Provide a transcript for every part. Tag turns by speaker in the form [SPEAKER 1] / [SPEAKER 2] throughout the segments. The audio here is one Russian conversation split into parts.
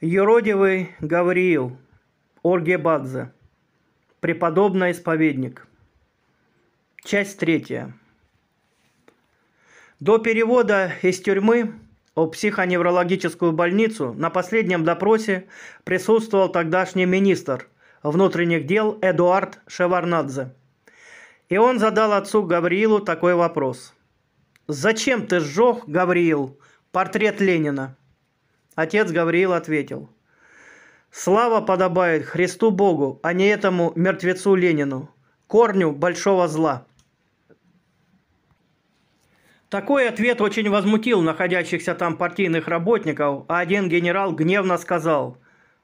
[SPEAKER 1] Еродивый Гавриил, Оргебадзе, преподобный исповедник. Часть третья. До перевода из тюрьмы в психоневрологическую больницу на последнем допросе присутствовал тогдашний министр внутренних дел Эдуард Шеварнадзе. И он задал отцу Гавриилу такой вопрос. «Зачем ты сжег, Гавриил, портрет Ленина?» Отец Гавриил ответил, «Слава подобает Христу Богу, а не этому мертвецу Ленину, корню большого зла». Такой ответ очень возмутил находящихся там партийных работников, а один генерал гневно сказал,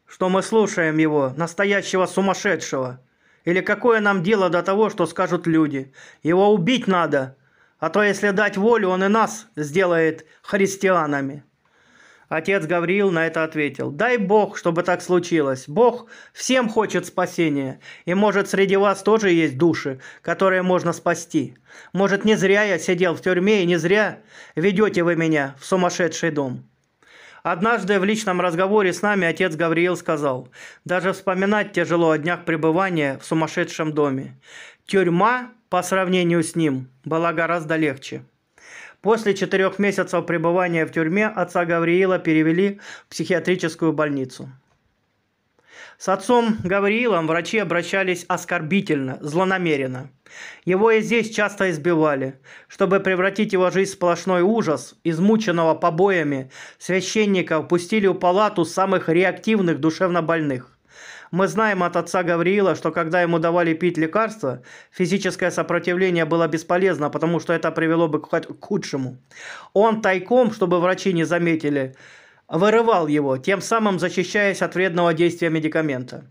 [SPEAKER 1] что мы слушаем его, настоящего сумасшедшего. Или какое нам дело до того, что скажут люди? Его убить надо, а то если дать волю, он и нас сделает христианами. Отец Гавриил на это ответил. «Дай Бог, чтобы так случилось. Бог всем хочет спасения. И, может, среди вас тоже есть души, которые можно спасти. Может, не зря я сидел в тюрьме, и не зря ведете вы меня в сумасшедший дом». Однажды в личном разговоре с нами отец Гавриил сказал, «Даже вспоминать тяжело о днях пребывания в сумасшедшем доме. Тюрьма, по сравнению с ним, была гораздо легче». После четырех месяцев пребывания в тюрьме отца Гавриила перевели в психиатрическую больницу. С отцом Гавриилом врачи обращались оскорбительно, злонамеренно. Его и здесь часто избивали. Чтобы превратить его жизнь в сплошной ужас, измученного побоями, священника пустили в палату самых реактивных душевнобольных. Мы знаем от отца Гавриила, что когда ему давали пить лекарства, физическое сопротивление было бесполезно, потому что это привело бы к худшему. Он тайком, чтобы врачи не заметили, вырывал его, тем самым защищаясь от вредного действия медикамента.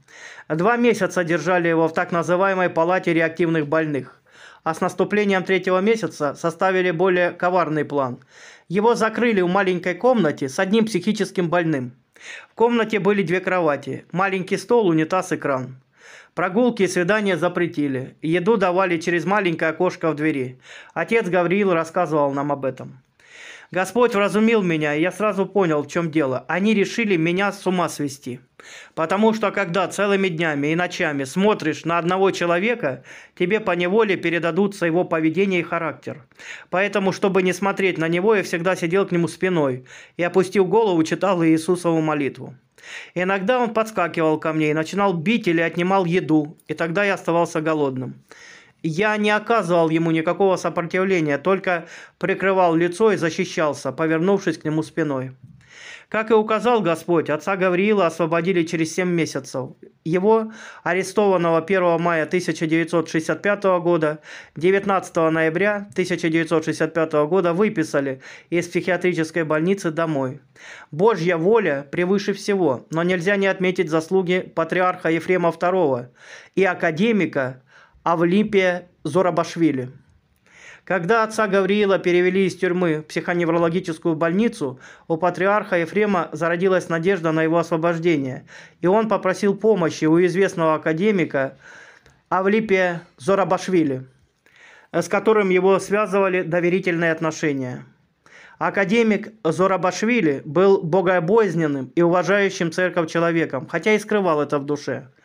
[SPEAKER 1] Два месяца держали его в так называемой палате реактивных больных. А с наступлением третьего месяца составили более коварный план. Его закрыли в маленькой комнате с одним психическим больным – в комнате были две кровати, маленький стол, унитаз и кран. Прогулки и свидания запретили. Еду давали через маленькое окошко в двери. Отец Гавриил рассказывал нам об этом. Господь вразумил меня, и я сразу понял, в чем дело. Они решили меня с ума свести. Потому что когда целыми днями и ночами смотришь на одного человека, тебе по неволе передадутся его поведение и характер. Поэтому, чтобы не смотреть на него, я всегда сидел к нему спиной и, опустил голову, читал Иисусову молитву. Иногда он подскакивал ко мне и начинал бить или отнимал еду, и тогда я оставался голодным. Я не оказывал ему никакого сопротивления, только прикрывал лицо и защищался, повернувшись к нему спиной. Как и указал Господь, отца Гавриила освободили через 7 месяцев. Его, арестованного 1 мая 1965 года, 19 ноября 1965 года выписали из психиатрической больницы домой. Божья воля превыше всего, но нельзя не отметить заслуги патриарха Ефрема II и академика Авлипия Зорабашвили. Когда отца Гавриила перевели из тюрьмы в психоневрологическую больницу, у патриарха Ефрема зародилась надежда на его освобождение, и он попросил помощи у известного академика Авлипия Зорабашвили, э, с которым его связывали доверительные отношения. Академик Зорабашвили был богобоязненным и уважающим церковь человеком, хотя и скрывал это в душе –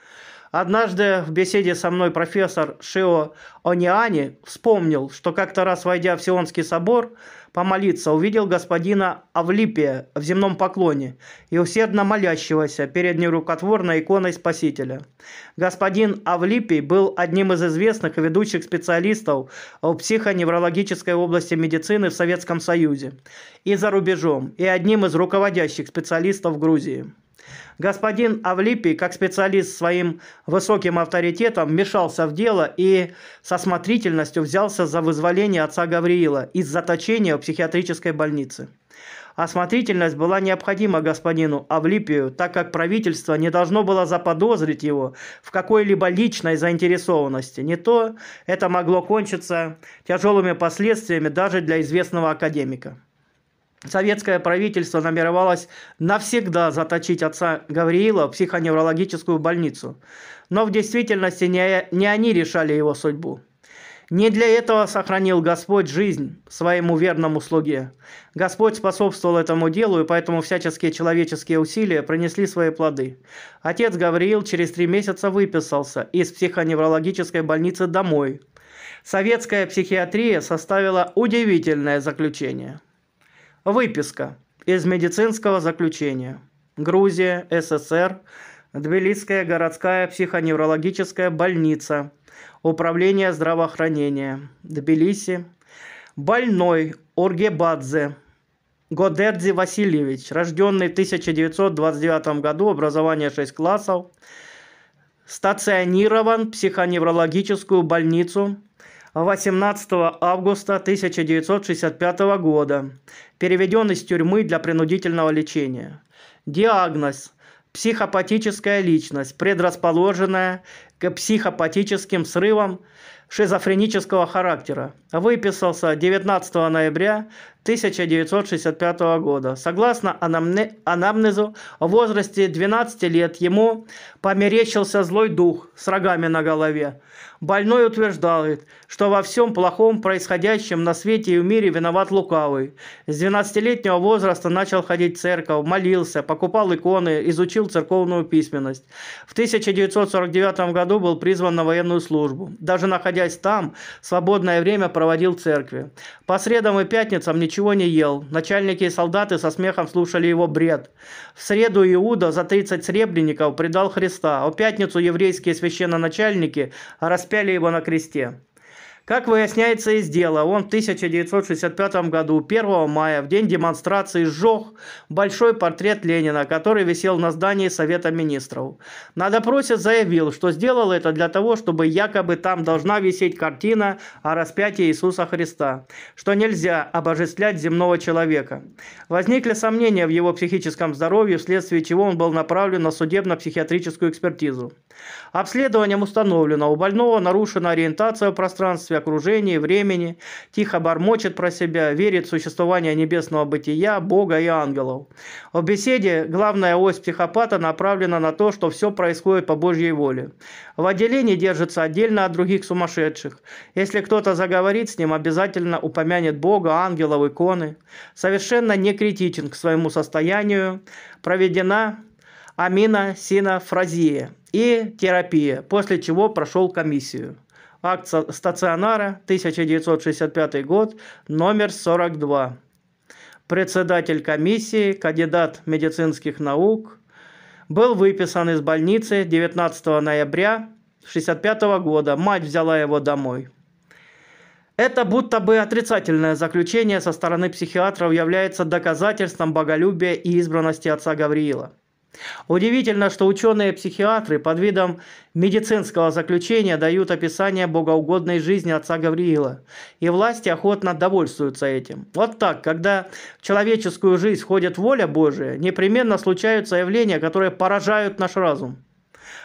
[SPEAKER 1] Однажды в беседе со мной профессор Шио Ониани вспомнил, что как-то раз, войдя в Сионский собор, помолиться, увидел господина Авлипия в земном поклоне и усердно молящегося перед нерукотворной иконой Спасителя. Господин Авлипий был одним из известных и ведущих специалистов в психоневрологической области медицины в Советском Союзе и за рубежом, и одним из руководящих специалистов в Грузии. Господин Авлипий, как специалист своим высоким авторитетом, вмешался в дело и со смотрительностью взялся за вызволение отца Гавриила из заточения в психиатрической больнице. Осмотрительность была необходима господину Авлипию, так как правительство не должно было заподозрить его в какой-либо личной заинтересованности. Не то это могло кончиться тяжелыми последствиями даже для известного академика советское правительство намеревалось навсегда заточить отца Гавриила в психоневрологическую больницу. Но в действительности не, не они решали его судьбу. Не для этого сохранил Господь жизнь своему верному слуге. Господь способствовал этому делу, и поэтому всяческие человеческие усилия принесли свои плоды. Отец Гавриил через три месяца выписался из психоневрологической больницы домой. Советская психиатрия составила удивительное заключение. Выписка из медицинского заключения. Грузия, СССР, Тбилисская городская психоневрологическая больница, Управление здравоохранения, Тбилиси. Больной Оргебадзе Годердзи Васильевич, рожденный в 1929 году, образование 6 классов, стационирован в психоневрологическую больницу 18 августа 1965 года. Переведен из тюрьмы для принудительного лечения. Диагноз – психопатическая личность, предрасположенная к психопатическим срывам шизофренического характера. Выписался 19 ноября 1965 года. Согласно анамнезу, в возрасте 12 лет ему померечился злой дух с рогами на голове. Больной утверждает, что во всем плохом происходящем на свете и в мире виноват лукавый. С 12-летнего возраста начал ходить в церковь, молился, покупал иконы, изучил церковную письменность. В 1949 году был призван на военную службу. Даже находясь там, свободное время проводил в церкви. По средам и пятницам ничего ничего не ел. Начальники и солдаты со смехом слушали его бред. В среду Иуда за 30 сребреников предал Христа, а в пятницу еврейские священноначальники распяли его на кресте. Как выясняется из дела, он в 1965 году, 1 мая, в день демонстрации, сжег большой портрет Ленина, который висел на здании Совета Министров. На допросе заявил, что сделал это для того, чтобы якобы там должна висеть картина о распятии Иисуса Христа, что нельзя обожествлять земного человека. Возникли сомнения в его психическом здоровье, вследствие чего он был направлен на судебно-психиатрическую экспертизу. Обследованием установлено, у больного нарушена ориентация в пространстве, отсутствие окружения, времени, тихо бормочет про себя, верит в существование небесного бытия, Бога и ангелов. В беседе главная ось психопата направлена на то, что все происходит по Божьей воле. В отделении держится отдельно от других сумасшедших. Если кто-то заговорит с ним, обязательно упомянет Бога, ангелов, иконы. Совершенно не критичен к своему состоянию. Проведена амино-синофразия и терапия, после чего прошел комиссию акт стационара, 1965 год, номер 42. Председатель комиссии, кандидат медицинских наук, был выписан из больницы 19 ноября 1965 года. Мать взяла его домой. Это будто бы отрицательное заключение со стороны психиатров является доказательством боголюбия и избранности отца Гавриила – Удивительно, что ученые-психиатры под видом медицинского заключения дают описание богоугодной жизни отца Гавриила, и власти охотно довольствуются этим. Вот так, когда в человеческую жизнь входит воля Божия, непременно случаются явления, которые поражают наш разум.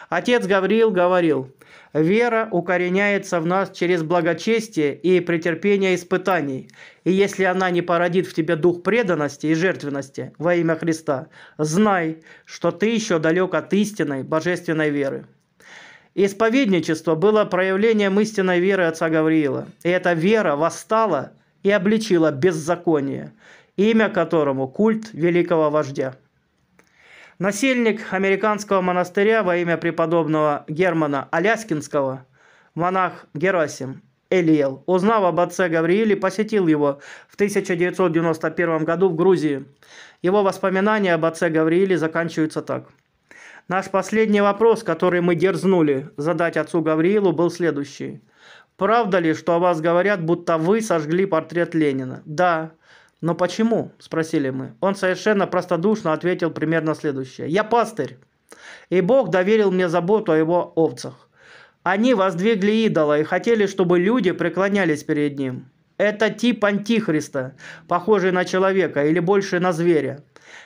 [SPEAKER 1] Отец Гавриил говорил – Вера укореняется в нас через благочестие и претерпение испытаний. И если она не породит в тебе дух преданности и жертвенности во имя Христа, знай, что ты еще далек от истинной божественной веры. Исповедничество было проявлением истинной веры отца Гавриила. И эта вера восстала и обличила беззаконие, имя которому – культ великого вождя. Насельник американского монастыря во имя преподобного Германа Аляскинского, монах Герасим Элиел, узнав об отце Гаврииле, посетил его в 1991 году в Грузии. Его воспоминания об отце Гаврииле заканчиваются так. Наш последний вопрос, который мы дерзнули задать отцу Гавриилу, был следующий. Правда ли, что о вас говорят, будто вы сожгли портрет Ленина? Да, «Но почему?» – спросили мы. Он совершенно простодушно ответил примерно следующее. «Я пастырь, и Бог доверил мне заботу о его овцах. Они воздвигли идола и хотели, чтобы люди преклонялись перед ним. Это тип антихриста, похожий на человека или больше на зверя.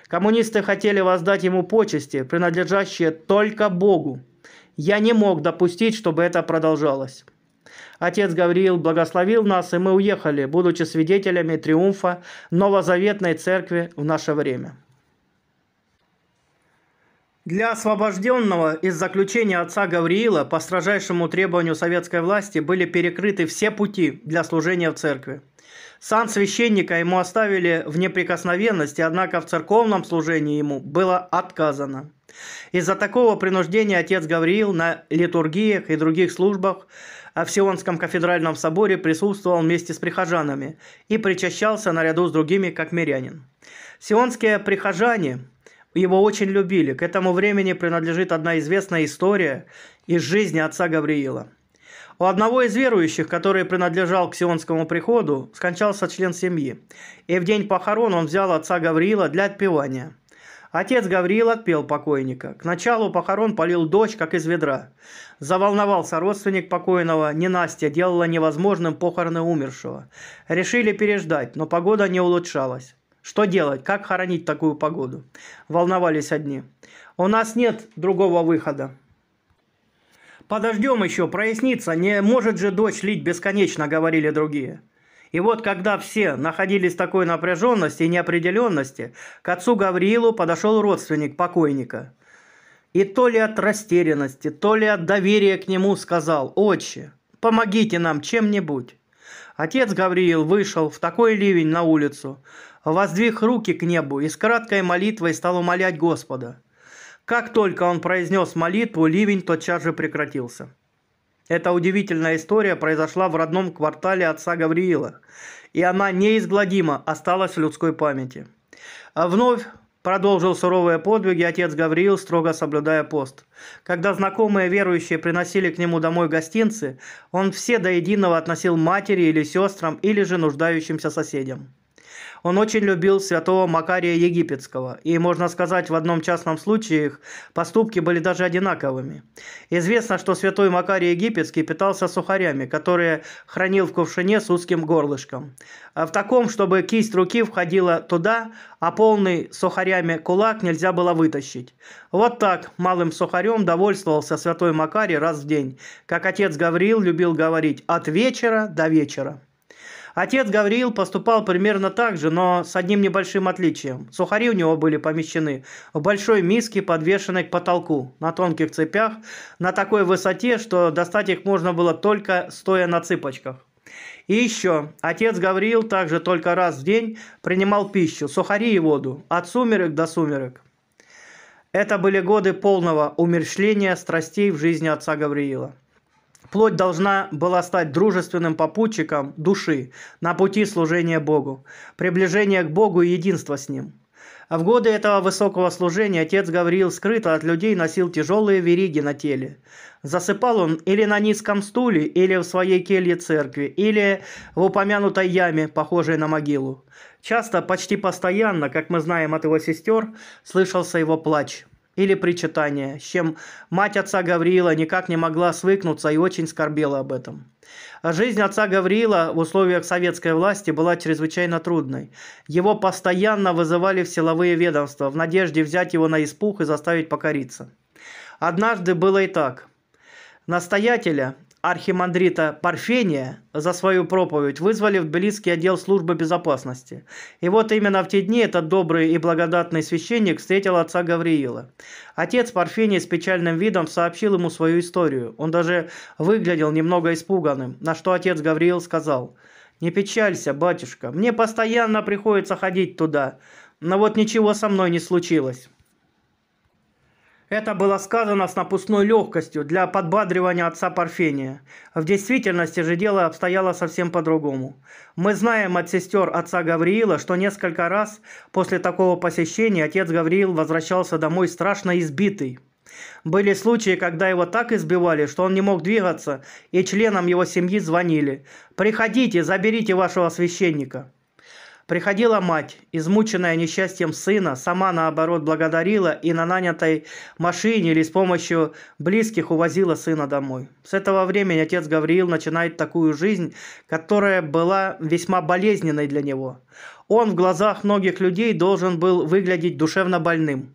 [SPEAKER 1] Коммунисты хотели воздать ему почести, принадлежащие только Богу. Я не мог допустить, чтобы это продолжалось. Отец Гавриил благословил нас, и мы уехали, будучи свидетелями триумфа новозаветной церкви в наше время. Для освобожденного из заключения отца Гавриила по строжайшему требованию советской власти были перекрыты все пути для служения в церкви. Сан священника ему оставили в неприкосновенности, однако в церковном служении ему было отказано. Из-за такого принуждения отец Гавриил на литургиях и других службах а в Сионском кафедральном соборе присутствовал вместе с прихожанами и причащался наряду с другими как мирянин. Сионские прихожане его очень любили. К этому времени принадлежит одна известная история из жизни отца Гавриила. У одного из верующих, который принадлежал к сионскому приходу, скончался член семьи, и в день похорон он взял отца Гавриила для отпевания – Отец Гавриил отпел покойника. К началу похорон полил дочь, как из ведра. Заволновался родственник покойного, Не Настя делала невозможным похороны умершего. Решили переждать, но погода не улучшалась. Что делать? Как хоронить такую погоду? Волновались одни. У нас нет другого выхода. Подождем еще, прояснится. Не может же дочь лить бесконечно, говорили другие. И вот когда все находились в такой напряженности и неопределенности, к отцу Гавриилу подошел родственник покойника. И то ли от растерянности, то ли от доверия к нему сказал, «Отче, помогите нам чем-нибудь». Отец Гавриил вышел в такой ливень на улицу, воздвиг руки к небу и с краткой молитвой стал умолять Господа. Как только он произнес молитву, ливень тотчас же прекратился. Эта удивительная история произошла в родном квартале отца Гавриила, и она неизгладимо осталась в людской памяти. вновь продолжил суровые подвиги отец Гавриил, строго соблюдая пост. Когда знакомые верующие приносили к нему домой гостинцы, он все до единого относил матери или сестрам, или же нуждающимся соседям. Он очень любил святого Макария Египетского, и, можно сказать, в одном частном случае их поступки были даже одинаковыми. Известно, что святой Макарий Египетский питался сухарями, которые хранил в кувшине с узким горлышком. А в таком, чтобы кисть руки входила туда, а полный сухарями кулак нельзя было вытащить. Вот так малым сухарем довольствовался святой Макарий раз в день, как отец Гавриил любил говорить «от вечера до вечера». Отец Гавриил поступал примерно так же, но с одним небольшим отличием. Сухари у него были помещены в большой миске, подвешенной к потолку, на тонких цепях, на такой высоте, что достать их можно было только стоя на цыпочках. И еще, отец Гавриил также только раз в день принимал пищу, сухари и воду, от сумерек до сумерек. Это были годы полного умершления страстей в жизни отца Гавриила. Плоть должна была стать дружественным попутчиком души на пути служения Богу, приближения к Богу и единства с Ним. А в годы этого высокого служения отец Гавриил скрыто от людей носил тяжелые вериги на теле. Засыпал он или на низком стуле, или в своей келье церкви, или в упомянутой яме, похожей на могилу. Часто, почти постоянно, как мы знаем от его сестер, слышался его плач – или причитания, с чем мать отца Гавриила никак не могла свыкнуться и очень скорбела об этом. Жизнь отца Гавриила в условиях советской власти была чрезвычайно трудной. Его постоянно вызывали в силовые ведомства в надежде взять его на испуг и заставить покориться. Однажды было и так. Настоятеля архимандрита Парфения за свою проповедь вызвали в близкий отдел службы безопасности. И вот именно в те дни этот добрый и благодатный священник встретил отца Гавриила. Отец Парфения с печальным видом сообщил ему свою историю. Он даже выглядел немного испуганным, на что отец Гавриил сказал «Не печалься, батюшка, мне постоянно приходится ходить туда, но вот ничего со мной не случилось». Это было сказано с напускной легкостью для подбадривания отца Парфения. В действительности же дело обстояло совсем по-другому. Мы знаем от сестер отца Гавриила, что несколько раз после такого посещения отец Гавриил возвращался домой страшно избитый. Были случаи, когда его так избивали, что он не мог двигаться, и членам его семьи звонили «Приходите, заберите вашего священника». Приходила мать, измученная несчастьем сына, сама наоборот благодарила и на нанятой машине или с помощью близких увозила сына домой. С этого времени отец Гавриил начинает такую жизнь, которая была весьма болезненной для него. Он в глазах многих людей должен был выглядеть душевно больным.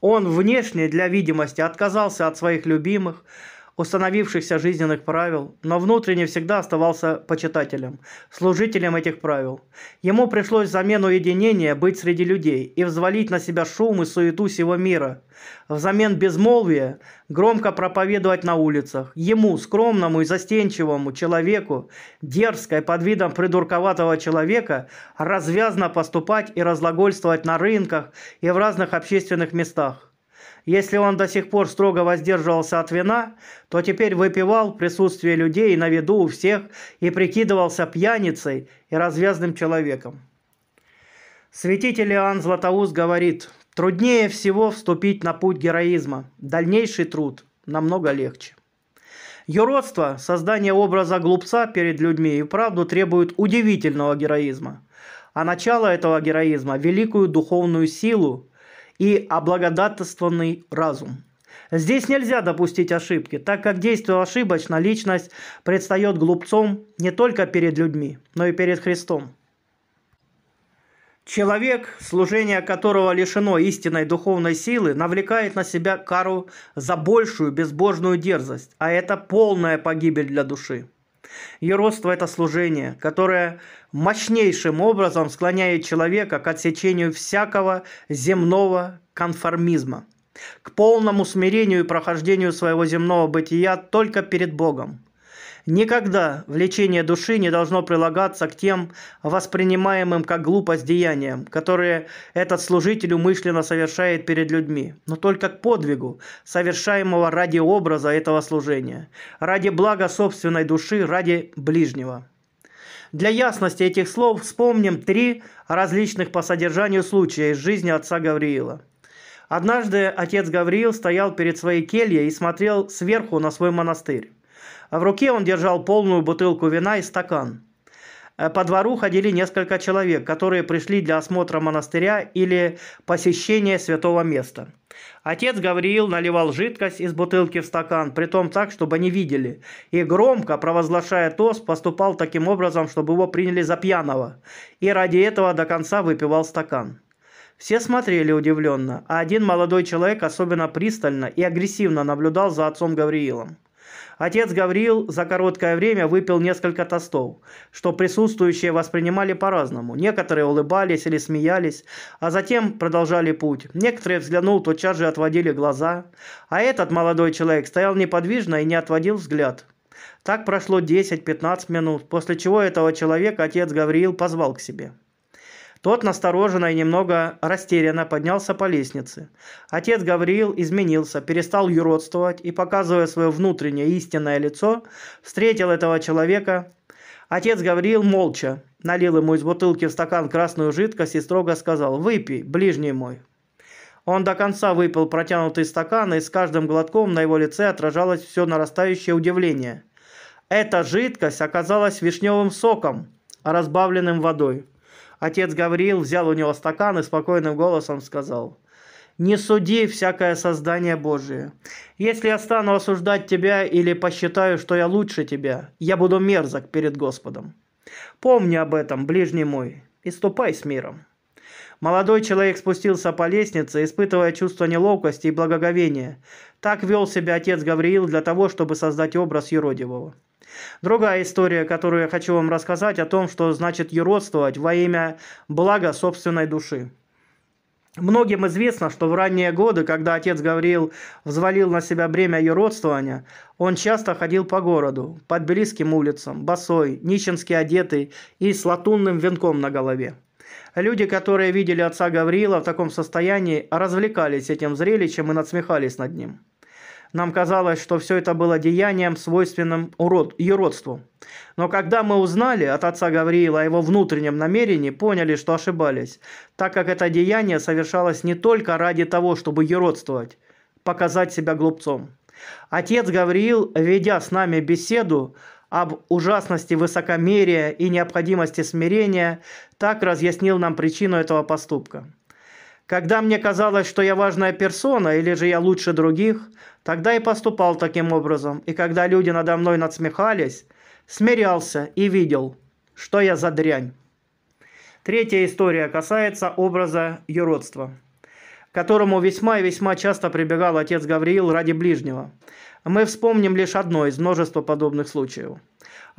[SPEAKER 1] Он внешне для видимости отказался от своих любимых, установившихся жизненных правил, но внутренне всегда оставался почитателем, служителем этих правил. Ему пришлось замену единения быть среди людей и взвалить на себя шум и суету всего мира. Взамен безмолвия громко проповедовать на улицах. Ему, скромному и застенчивому человеку, дерзкой под видом придурковатого человека, развязно поступать и разлагольствовать на рынках и в разных общественных местах. Если он до сих пор строго воздерживался от вина, то теперь выпивал в присутствии людей и на виду у всех и прикидывался пьяницей и развязным человеком. Святитель Иоанн Златоуст говорит, «Труднее всего вступить на путь героизма. Дальнейший труд намного легче». Юродство, создание образа глупца перед людьми и правду требует удивительного героизма. А начало этого героизма – великую духовную силу, и облагодатствованный разум. Здесь нельзя допустить ошибки, так как действуя ошибочно, личность предстает глупцом не только перед людьми, но и перед Христом. Человек, служение которого лишено истинной духовной силы, навлекает на себя кару за большую безбожную дерзость, а это полная погибель для души. Еродство – это служение, которое мощнейшим образом склоняет человека к отсечению всякого земного конформизма, к полному смирению и прохождению своего земного бытия только перед Богом – Никогда влечение души не должно прилагаться к тем воспринимаемым как глупость деяниям, которые этот служитель умышленно совершает перед людьми, но только к подвигу, совершаемого ради образа этого служения, ради блага собственной души, ради ближнего. Для ясности этих слов вспомним три различных по содержанию случая из жизни отца Гавриила – Однажды отец Гавриил стоял перед своей кельей и смотрел сверху на свой монастырь. А в руке он держал полную бутылку вина и стакан. Э, по двору ходили несколько человек, которые пришли для осмотра монастыря или посещения святого места. Отец Гавриил наливал жидкость из бутылки в стакан, притом так, чтобы не видели, и громко, провозглашая тост, поступал таким образом, чтобы его приняли за пьяного, и ради этого до конца выпивал стакан. Все смотрели удивленно, а один молодой человек особенно пристально и агрессивно наблюдал за отцом Гавриилом. Отец Гавриил за короткое время выпил несколько тостов, что присутствующие воспринимали по-разному. Некоторые улыбались или смеялись, а затем продолжали путь. Некоторые взглянул, тотчас же отводили глаза. А этот молодой человек стоял неподвижно и не отводил взгляд. Так прошло 10-15 минут, после чего этого человека отец Гавриил позвал к себе. Тот настороженно и немного растерянно поднялся по лестнице. Отец Гавриил изменился, перестал юродствовать и, показывая свое внутреннее истинное лицо, встретил этого человека. Отец Гавриил молча налил ему из бутылки в стакан красную жидкость и строго сказал «Выпей, ближний мой». Он до конца выпил протянутый стакан, и с каждым глотком на его лице отражалось все нарастающее удивление. Эта жидкость оказалась вишневым соком, разбавленным водой. Отец Гавриил взял у него стакан и спокойным голосом сказал, «Не суди всякое создание Божие. Если я стану осуждать тебя или посчитаю, что я лучше тебя, я буду мерзок перед Господом. Помни об этом, ближний мой, и ступай с миром». Молодой человек спустился по лестнице, испытывая чувство неловкости и благоговения. Так вел себя отец Гавриил для того, чтобы создать образ юродивого. Другая история, которую я хочу вам рассказать, о том, что значит юродствовать во имя блага собственной души. Многим известно, что в ранние годы, когда отец Гавриил взвалил на себя бремя юродствования, он часто ходил по городу, по близким улицам, босой, нищенски одетый и с латунным венком на голове. Люди, которые видели отца Гавриила в таком состоянии, развлекались этим зрелищем и надсмехались над ним – нам казалось, что все это было деянием, свойственным урод, юродству. Но когда мы узнали от отца Гавриила о его внутреннем намерении, поняли, что ошибались, так как это деяние совершалось не только ради того, чтобы юродствовать, показать себя глупцом. Отец Гавриил, ведя с нами беседу об ужасности высокомерия и необходимости смирения, так разъяснил нам причину этого поступка – когда мне казалось, что я важная персона или же я лучше других, тогда и поступал таким образом. И когда люди надо мной надсмехались, смирялся и видел, что я за дрянь. Третья история касается образа юродства, к которому весьма и весьма часто прибегал отец Гавриил ради ближнего. Мы вспомним лишь одно из множества подобных случаев –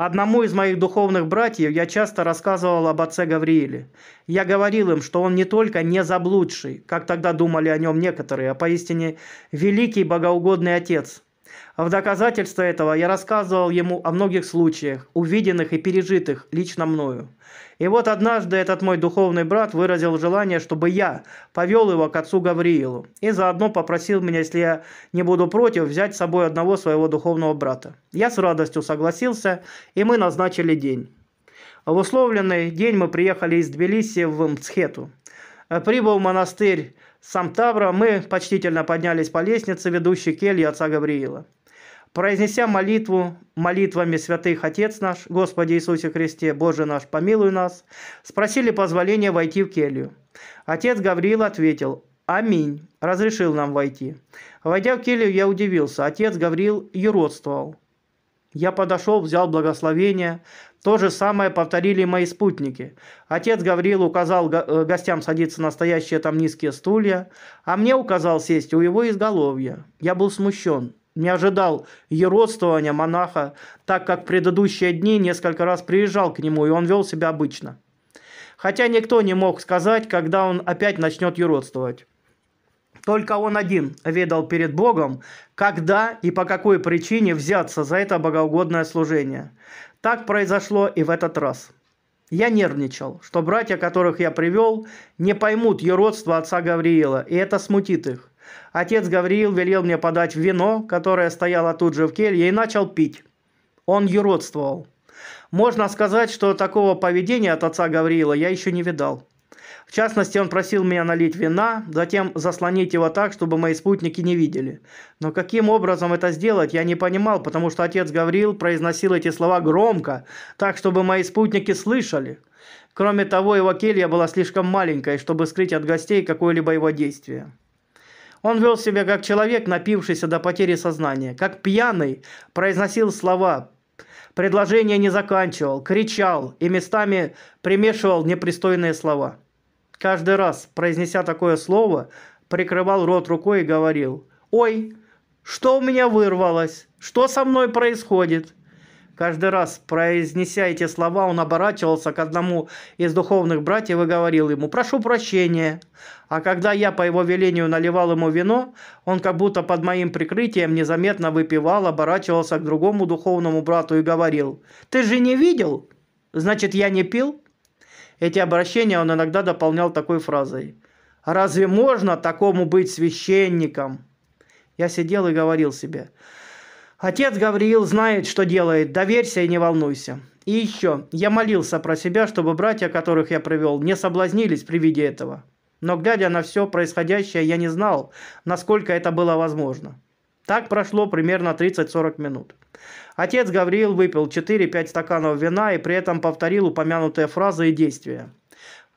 [SPEAKER 1] Одному из моих духовных братьев я часто рассказывал об отце Гаврииле. Я говорил им, что он не только не заблудший, как тогда думали о нем некоторые, а поистине великий богоугодный отец. В доказательство этого я рассказывал ему о многих случаях, увиденных и пережитых лично мною. И вот однажды этот мой духовный брат выразил желание, чтобы я повел его к отцу Гавриилу. И заодно попросил меня, если я не буду против, взять с собой одного своего духовного брата. Я с радостью согласился, и мы назначили день. В условленный день мы приехали из Тбилиси в Мцхету. Э, прибыл в монастырь Самтавра, мы почтительно поднялись по лестнице, ведущей кельи отца Гавриила. Произнеся молитву молитвами святых Отец наш, Господи Иисусе Христе, Боже наш, помилуй нас, спросили позволения войти в келью. Отец Гавриил ответил, «Аминь», разрешил нам войти. Войдя в келью, я удивился, отец Гавриил юродствовал. Я подошел, взял благословение. То же самое повторили мои спутники. Отец Гавриил указал э, гостям садиться на стоящие там низкие стулья, а мне указал сесть у его изголовья. Я был смущен не ожидал еродствования монаха, так как в предыдущие дни несколько раз приезжал к нему, и он вел себя обычно. Хотя никто не мог сказать, когда он опять начнет еродствовать. Только он один ведал перед Богом, когда и по какой причине взяться за это богоугодное служение. Так произошло и в этот раз. Я нервничал, что братья, которых я привел, не поймут еродство отца Гавриила, и это смутит их. Отец Гавриил велел мне подать вино, которое стояло тут же в келье, и начал пить. Он юродствовал. Можно сказать, что такого поведения от отца Гавриила я еще не видал. В частности, он просил меня налить вина, затем заслонить его так, чтобы мои спутники не видели. Но каким образом это сделать, я не понимал, потому что отец Гавриил произносил эти слова громко, так, чтобы мои спутники слышали. Кроме того, его келья была слишком маленькой, чтобы скрыть от гостей какое-либо его действие. Он вел себя как человек, напившийся до потери сознания, как пьяный, произносил слова, предложения не заканчивал, кричал и местами примешивал непристойные слова. Каждый раз, произнеся такое слово, прикрывал рот рукой и говорил «Ой, что у меня вырвалось? Что со мной происходит?» Каждый раз, произнеся эти слова, он оборачивался к одному из духовных братьев и говорил ему «Прошу прощения». А когда я по его велению наливал ему вино, он как будто под моим прикрытием незаметно выпивал, оборачивался к другому духовному брату и говорил «Ты же не видел? Значит, я не пил?» Эти обращения он иногда дополнял такой фразой «Разве можно такому быть священником?» Я сидел и говорил себе – Отец Гавриил знает, что делает, доверься и не волнуйся. И еще, я молился про себя, чтобы братья, которых я привел, не соблазнились при виде этого. Но глядя на все происходящее, я не знал, насколько это было возможно. Так прошло примерно 30-40 минут. Отец Гавриил выпил 4-5 стаканов вина и при этом повторил упомянутые фразы и действия.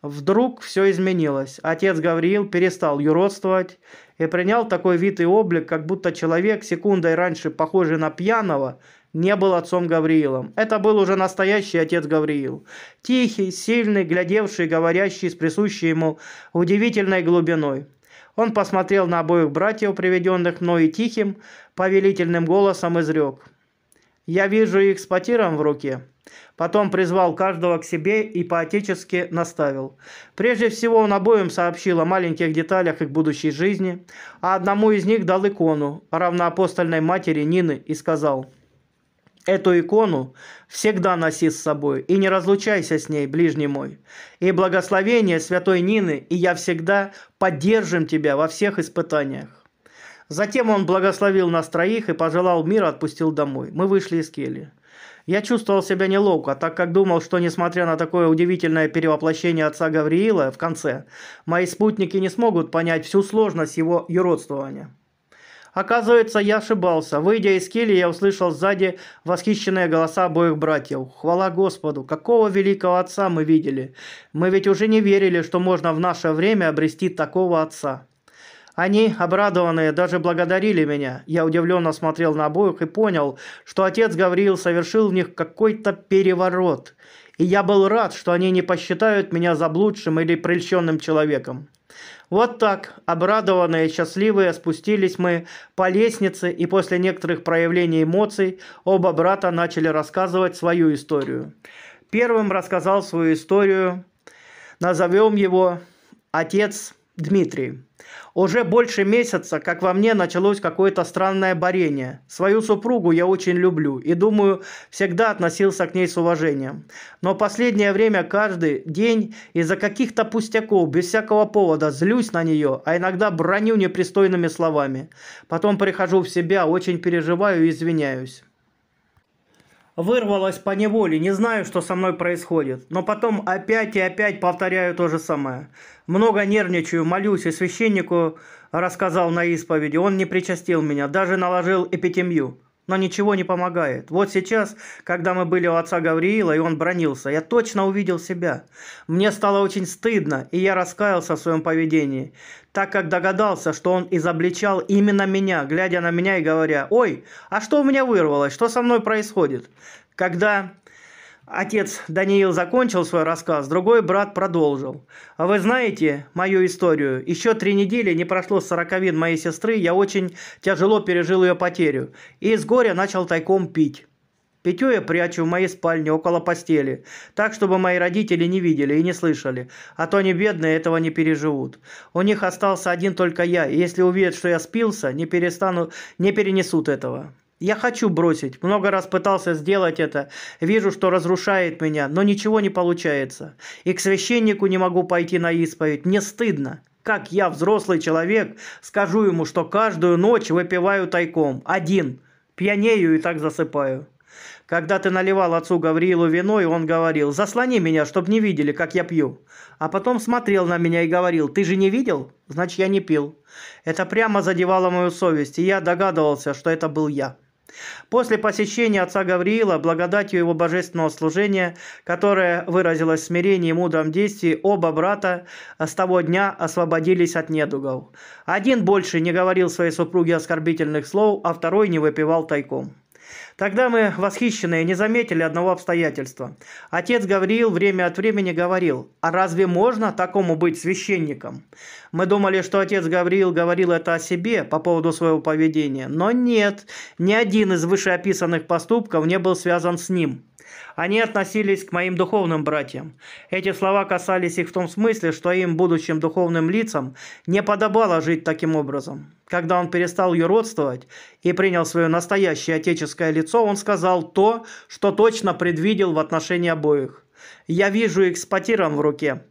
[SPEAKER 1] Вдруг все изменилось. Отец Гавриил перестал юродствовать и принял такой вид и облик, как будто человек, секундой раньше похожий на пьяного, не был отцом Гавриилом. Это был уже настоящий отец Гавриил. Тихий, сильный, глядевший, говорящий с присущей ему удивительной глубиной. Он посмотрел на обоих братьев, приведенных мной и тихим, повелительным голосом изрек – я вижу их с потиром в руке. Потом призвал каждого к себе и поотечески наставил. Прежде всего он обоим сообщил о маленьких деталях их будущей жизни, а одному из них дал икону, равноапостольной матери Нины, и сказал «Эту икону всегда носи с собой и не разлучайся с ней, ближний мой. И благословение святой Нины, и я всегда поддержим тебя во всех испытаниях». Затем он благословил нас троих и пожелал мира, отпустил домой. Мы вышли из кельи. Я чувствовал себя неловко, так как думал, что несмотря на такое удивительное перевоплощение отца Гавриила в конце, мои спутники не смогут понять всю сложность его юродствования. Оказывается, я ошибался. Выйдя из кельи, я услышал сзади восхищенные голоса обоих братьев. Хвала Господу! Какого великого отца мы видели! Мы ведь уже не верили, что можно в наше время обрести такого отца. Они, обрадованные, даже благодарили меня. Я удивленно смотрел на обоих и понял, что отец Гавриил совершил в них какой-то переворот. И я был рад, что они не посчитают меня заблудшим или прельщенным человеком. Вот так, обрадованные и счастливые, спустились мы по лестнице, и после некоторых проявлений эмоций оба брата начали рассказывать свою историю. Первым рассказал свою историю, назовем его «Отец Дмитрий. Уже больше месяца, как во мне началось какое-то странное борение. Свою супругу я очень люблю и, думаю, всегда относился к ней с уважением. Но последнее время каждый день из-за каких-то пустяков, без всякого повода, злюсь на нее, а иногда броню непристойными словами. Потом прихожу в себя, очень переживаю и извиняюсь вырвалась по неволе, не знаю, что со мной происходит. Но потом опять и опять повторяю то же самое. Много нервничаю, молюсь, и священнику рассказал на исповеди. Он не причастил меня, даже наложил эпитемью. Но ничего не помогает. Вот сейчас, когда мы были у отца Гавриила, и он бронился, я точно увидел себя. Мне стало очень стыдно, и я раскаялся в своем поведении так как догадался, что он изобличал именно меня, глядя на меня и говоря, «Ой, а что у меня вырвалось? Что со мной происходит?» Когда отец Даниил закончил свой рассказ, другой брат продолжил. А «Вы знаете мою историю? Еще три недели не прошло с сороковин моей сестры, я очень тяжело пережил ее потерю и из горя начал тайком пить». Пятю я прячу в моей спальне около постели, так, чтобы мои родители не видели и не слышали, а то они бедные этого не переживут. У них остался один только я, и если увидят, что я спился, не, перестану, не перенесут этого». Я хочу бросить. Много раз пытался сделать это. Вижу, что разрушает меня, но ничего не получается. И к священнику не могу пойти на исповедь. Мне стыдно. Как я, взрослый человек, скажу ему, что каждую ночь выпиваю тайком. Один. Пьянею и так засыпаю. Когда ты наливал отцу Гавриилу вино, и он говорил, «Заслони меня, чтобы не видели, как я пью». А потом смотрел на меня и говорил, «Ты же не видел? Значит, я не пил». Это прямо задевало мою совесть, и я догадывался, что это был я. После посещения отца Гавриила, благодатью его божественного служения, которое выразилось в смирении и мудром действии, оба брата с того дня освободились от недугов. Один больше не говорил своей супруге оскорбительных слов, а второй не выпивал тайком. Тогда мы, восхищенные, не заметили одного обстоятельства. Отец Гавриил время от времени говорил, а разве можно такому быть священником? Мы думали, что отец Гавриил говорил это о себе по поводу своего поведения, но нет, ни один из вышеописанных поступков не был связан с ним. Они относились к моим духовным братьям. Эти слова касались их в том смысле, что им, будущим духовным лицам, не подобало жить таким образом. Когда он перестал юродствовать и принял свое настоящее отеческое лицо, он сказал то, что точно предвидел в отношении обоих. «Я вижу их с потиром в руке».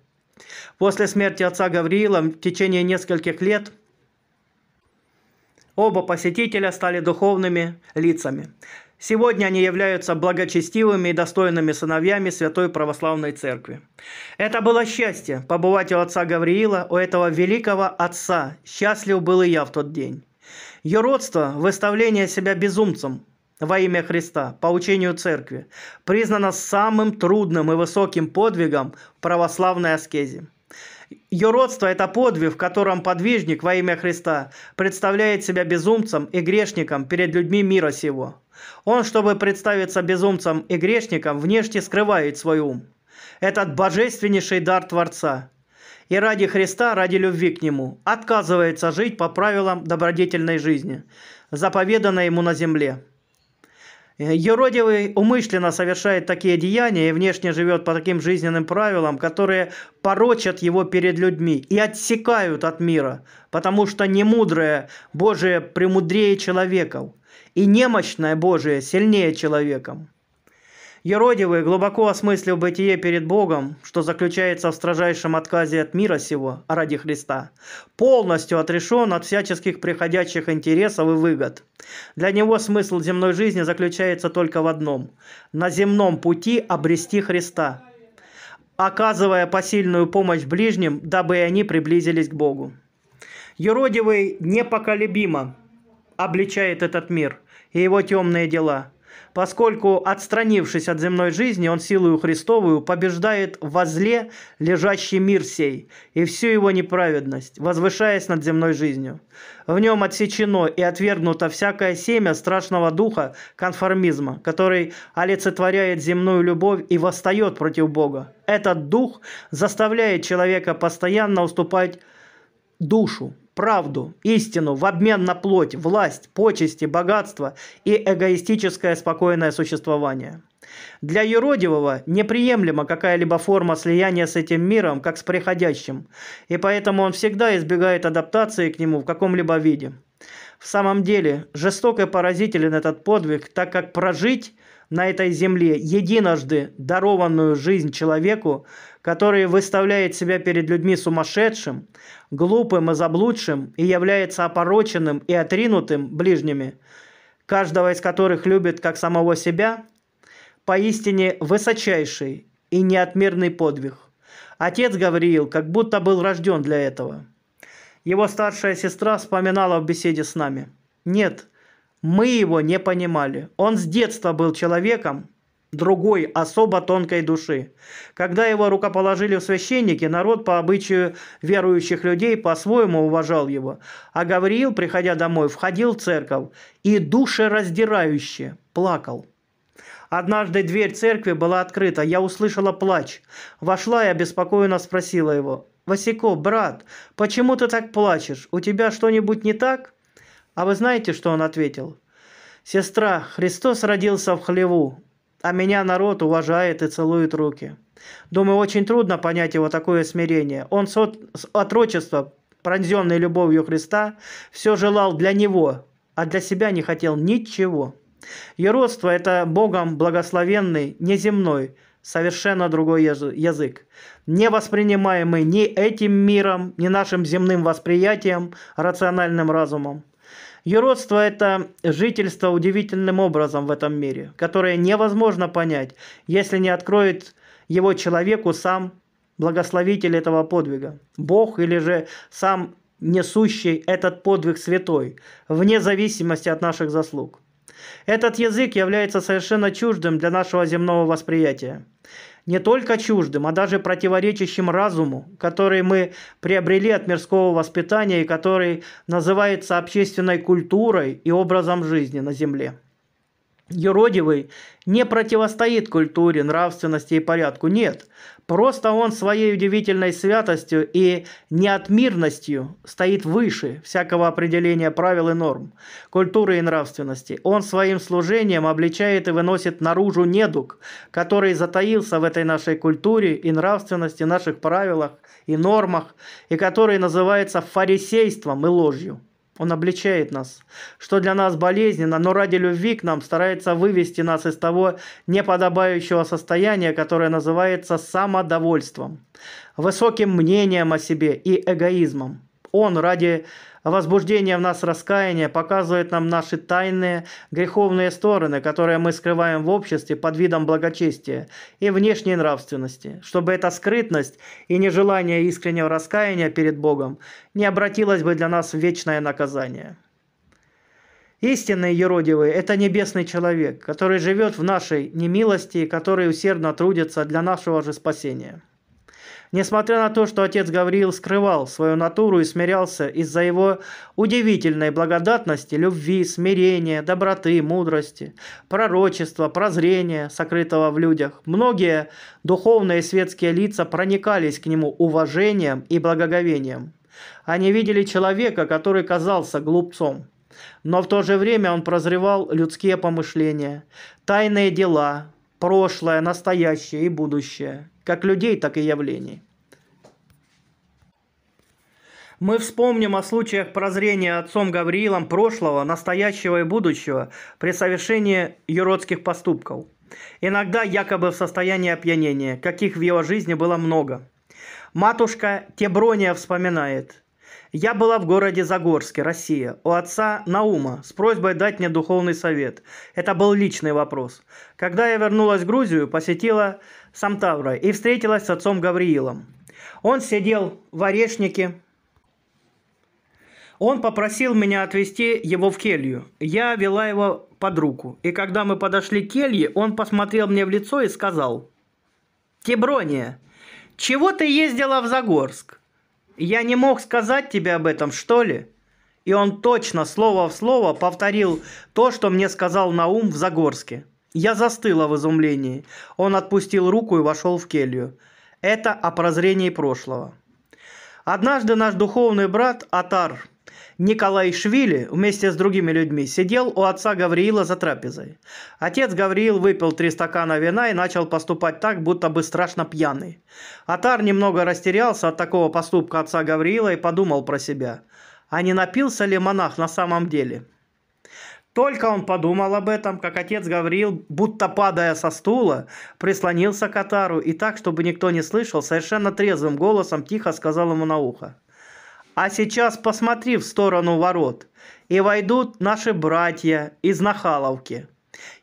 [SPEAKER 1] После смерти отца Гавриила в течение нескольких лет – Оба посетителя стали духовными лицами. Сегодня они являются благочестивыми и достойными сыновьями Святой Православной Церкви. Это было счастье побывать у отца Гавриила, у этого великого отца. Счастлив был и я в тот день. Юродство – выставление себя безумцем во имя Христа, по учению Церкви, признано самым трудным и высоким подвигом в православной аскезе. Юродство – это подвиг, в котором подвижник во имя Христа представляет себя безумцем и грешником перед людьми мира сего – он, чтобы представиться безумцем и грешником, внешне скрывает свой ум. Этот божественнейший дар Творца. И ради Христа, ради любви к Нему, отказывается жить по правилам добродетельной жизни, заповеданной Ему на земле. Еродивый умышленно совершает такие деяния и внешне живет по таким жизненным правилам, которые порочат его перед людьми и отсекают от мира, потому что немудрое Божие премудрее человеков – и немощное Божие сильнее человеком. Еродивый, глубоко осмыслив бытие перед Богом, что заключается в строжайшем отказе от мира сего а ради Христа, полностью отрешен от всяческих приходящих интересов и выгод. Для него смысл земной жизни заключается только в одном – на земном пути обрести Христа, оказывая посильную помощь ближним, дабы и они приблизились к Богу. Еродивый непоколебимо обличает этот мир – и его темные дела, поскольку, отстранившись от земной жизни, он силою Христовую побеждает во зле лежащий мир сей и всю его неправедность, возвышаясь над земной жизнью. В нем отсечено и отвергнуто всякое семя страшного духа конформизма, который олицетворяет земную любовь и восстает против Бога. Этот дух заставляет человека постоянно уступать душу, правду, истину в обмен на плоть, власть, почести, богатство и эгоистическое спокойное существование. Для юродивого неприемлема какая-либо форма слияния с этим миром, как с приходящим, и поэтому он всегда избегает адаптации к нему в каком-либо виде. В самом деле, жесток и поразителен этот подвиг, так как прожить – на этой земле единожды дарованную жизнь человеку, который выставляет себя перед людьми сумасшедшим, глупым и заблудшим и является опороченным и отринутым ближними, каждого из которых любит как самого себя, поистине высочайший и неотмерный подвиг. Отец Гавриил как будто был рожден для этого. Его старшая сестра вспоминала в беседе с нами. «Нет, мы его не понимали. Он с детства был человеком другой, особо тонкой души. Когда его рукоположили в священники, народ по обычаю верующих людей по-своему уважал его. А Гавриил, приходя домой, входил в церковь и душераздирающе плакал. Однажды дверь церкви была открыта, я услышала плач. Вошла и обеспокоенно спросила его, «Васико, брат, почему ты так плачешь? У тебя что-нибудь не так?» А вы знаете, что он ответил? «Сестра, Христос родился в хлеву, а меня народ уважает и целует руки. Думаю, очень трудно понять его такое смирение. Он с отрочества, пронзенный любовью Христа, все желал для него, а для себя не хотел ничего. Еродство – это Богом благословенный, неземной, совершенно другой язык, не воспринимаемый ни этим миром, ни нашим земным восприятием, рациональным разумом. Юродство – это жительство удивительным образом в этом мире, которое невозможно понять, если не откроет его человеку сам благословитель этого подвига, Бог или же сам несущий этот подвиг святой, вне зависимости от наших заслуг. Этот язык является совершенно чуждым для нашего земного восприятия не только чуждым, а даже противоречащим разуму, который мы приобрели от мирского воспитания и который называется общественной культурой и образом жизни на Земле. Еродивый не противостоит культуре, нравственности и порядку, нет. Просто он своей удивительной святостью и неотмирностью стоит выше всякого определения правил и норм, культуры и нравственности. Он своим служением обличает и выносит наружу недуг, который затаился в этой нашей культуре и нравственности, наших правилах и нормах, и который называется фарисейством и ложью. Он обличает нас, что для нас болезненно, но ради любви к нам старается вывести нас из того неподобающего состояния, которое называется самодовольством, высоким мнением о себе и эгоизмом. Он ради возбуждение в нас раскаяния показывает нам наши тайные греховные стороны, которые мы скрываем в обществе под видом благочестия и внешней нравственности, чтобы эта скрытность и нежелание искреннего раскаяния перед Богом не обратилось бы для нас в вечное наказание. Истинный юродивый – это небесный человек, который живет в нашей немилости и который усердно трудится для нашего же спасения. Несмотря на то, что отец Гавриил скрывал свою натуру и смирялся из-за его удивительной благодатности, любви, смирения, доброты, мудрости, пророчества, прозрения, сокрытого в людях, многие духовные и светские лица проникались к нему уважением и благоговением. Они видели человека, который казался глупцом. Но в то же время он прозревал людские помышления, тайные дела, прошлое, настоящее и будущее как людей, так и явлений. Мы вспомним о случаях прозрения отцом Гавриилом прошлого, настоящего и будущего при совершении юродских поступков. Иногда якобы в состоянии опьянения, каких в его жизни было много. Матушка Теброния вспоминает. «Я была в городе Загорске, Россия, у отца Наума с просьбой дать мне духовный совет. Это был личный вопрос. Когда я вернулась в Грузию, посетила Самтавра и встретилась с отцом Гавриилом. Он сидел в орешнике. Он попросил меня отвезти его в келью. Я вела его под руку. И когда мы подошли к келье, он посмотрел мне в лицо и сказал, «Теброния, чего ты ездила в Загорск? Я не мог сказать тебе об этом, что ли?» И он точно слово в слово повторил то, что мне сказал Наум в Загорске. Я застыла в изумлении. Он отпустил руку и вошел в келью. Это о прозрении прошлого. Однажды наш духовный брат Атар Николай Швили вместе с другими людьми сидел у отца Гавриила за трапезой. Отец Гавриил выпил три стакана вина и начал поступать так, будто бы страшно пьяный. Атар немного растерялся от такого поступка отца Гавриила и подумал про себя. А не напился ли монах на самом деле? Только он подумал об этом, как отец Гавриил, будто падая со стула, прислонился к Атару и так, чтобы никто не слышал, совершенно трезвым голосом тихо сказал ему на ухо. «А сейчас посмотри в сторону ворот, и войдут наши братья из Нахаловки».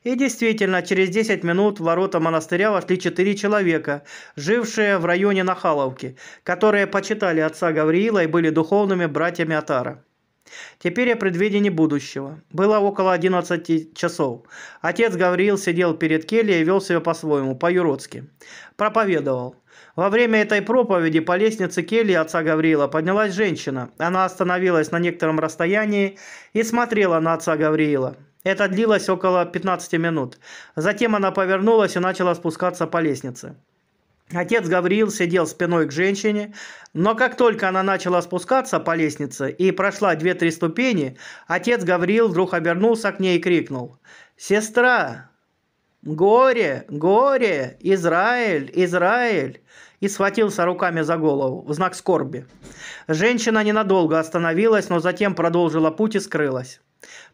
[SPEAKER 1] И действительно, через 10 минут в ворота монастыря вошли четыре человека, жившие в районе Нахаловки, которые почитали отца Гавриила и были духовными братьями Атара. Теперь о предвидении будущего. Было около 11 часов. Отец Гавриил сидел перед кельей и вел себя по-своему, по-юродски. Проповедовал. Во время этой проповеди по лестнице кельи отца Гавриила поднялась женщина. Она остановилась на некотором расстоянии и смотрела на отца Гавриила. Это длилось около 15 минут. Затем она повернулась и начала спускаться по лестнице. Отец Гавриил сидел спиной к женщине, но как только она начала спускаться по лестнице и прошла две-три ступени, отец Гавриил вдруг обернулся к ней и крикнул «Сестра! Горе! Горе! Израиль! Израиль!» и схватился руками за голову в знак скорби. Женщина ненадолго остановилась, но затем продолжила путь и скрылась.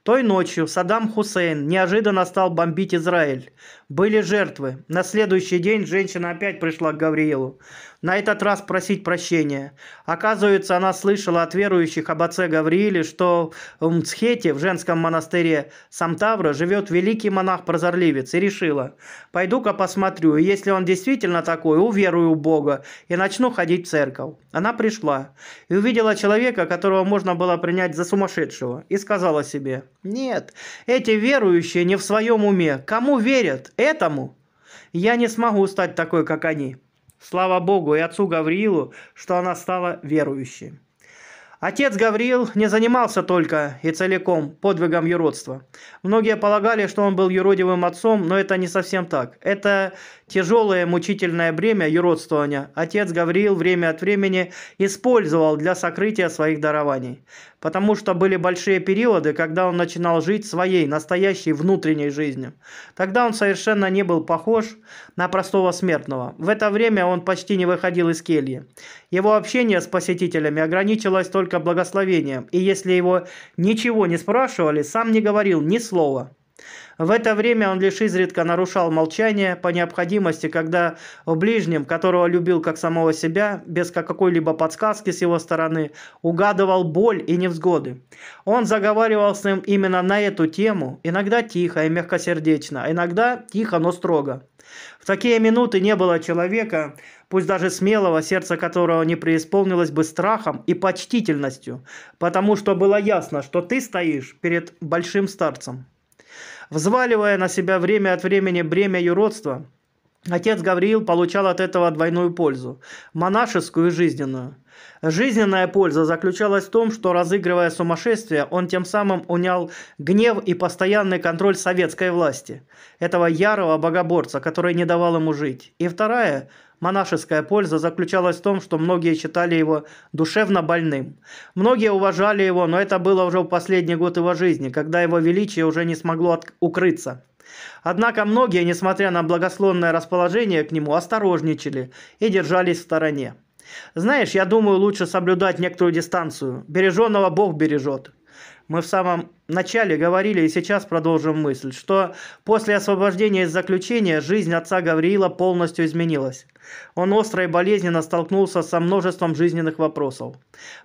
[SPEAKER 1] Той ночью Саддам Хусейн неожиданно стал бомбить Израиль. Были жертвы. На следующий день женщина опять пришла к Гавриилу. На этот раз просить прощения. Оказывается, она слышала от верующих об отце Гаврииле, что в Мцхете, в женском монастыре Самтавра, живет великий монах-прозорливец, и решила, пойду-ка посмотрю, если он действительно такой, уверую в Бога, и начну ходить в церковь. Она пришла и увидела человека, которого можно было принять за сумасшедшего, и сказала себе, нет, эти верующие не в своем уме, кому верят, этому? Я не смогу стать такой, как они. Слава Богу и отцу Гавриилу, что она стала верующей. Отец Гавриил не занимался только и целиком подвигом юродства. Многие полагали, что он был юродивым отцом, но это не совсем так. Это тяжелое мучительное бремя юродствования отец Гавриил время от времени использовал для сокрытия своих дарований потому что были большие периоды, когда он начинал жить своей, настоящей внутренней жизнью. Тогда он совершенно не был похож на простого смертного. В это время он почти не выходил из кельи. Его общение с посетителями ограничилось только благословением, и если его ничего не спрашивали, сам не говорил ни слова. В это время он лишь изредка нарушал молчание по необходимости, когда в ближнем, которого любил как самого себя, без какой-либо подсказки с его стороны, угадывал боль и невзгоды. Он заговаривал с ним именно на эту тему, иногда тихо и мягкосердечно, а иногда тихо, но строго. В такие минуты не было человека, пусть даже смелого, сердце которого не преисполнилось бы страхом и почтительностью, потому что было ясно, что ты стоишь перед большим старцем взваливая на себя время от времени бремя юродства, Отец Гавриил получал от этого двойную пользу – монашескую и жизненную. Жизненная польза заключалась в том, что, разыгрывая сумасшествие, он тем самым унял гнев и постоянный контроль советской власти, этого ярого богоборца, который не давал ему жить. И вторая – Монашеская польза заключалась в том, что многие считали его душевно больным. Многие уважали его, но это было уже в последний год его жизни, когда его величие уже не смогло укрыться. Однако многие, несмотря на благословенное расположение к нему, осторожничали и держались в стороне. «Знаешь, я думаю, лучше соблюдать некоторую дистанцию. Береженного Бог бережет». Мы в самом вначале говорили и сейчас продолжим мысль, что после освобождения из заключения жизнь отца Гавриила полностью изменилась. Он остро и болезненно столкнулся со множеством жизненных вопросов.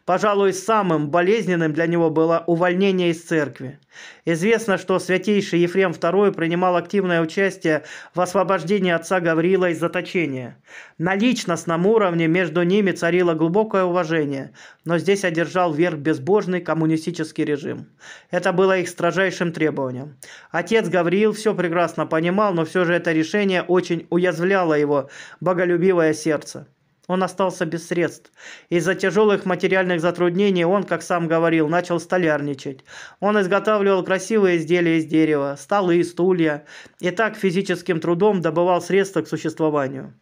[SPEAKER 1] Пожалуй, самым болезненным для него было увольнение из церкви. Известно, что святейший Ефрем II принимал активное участие в освобождении отца Гавриила из заточения. На личностном уровне между ними царило глубокое уважение, но здесь одержал верх безбожный коммунистический режим. Это это было их строжайшим требованием. Отец Гавриил все прекрасно понимал, но все же это решение очень уязвляло его боголюбивое сердце. Он остался без средств. Из-за тяжелых материальных затруднений он, как сам говорил, начал столярничать. Он изготавливал красивые изделия из дерева, столы и стулья. И так физическим трудом добывал средства к существованию.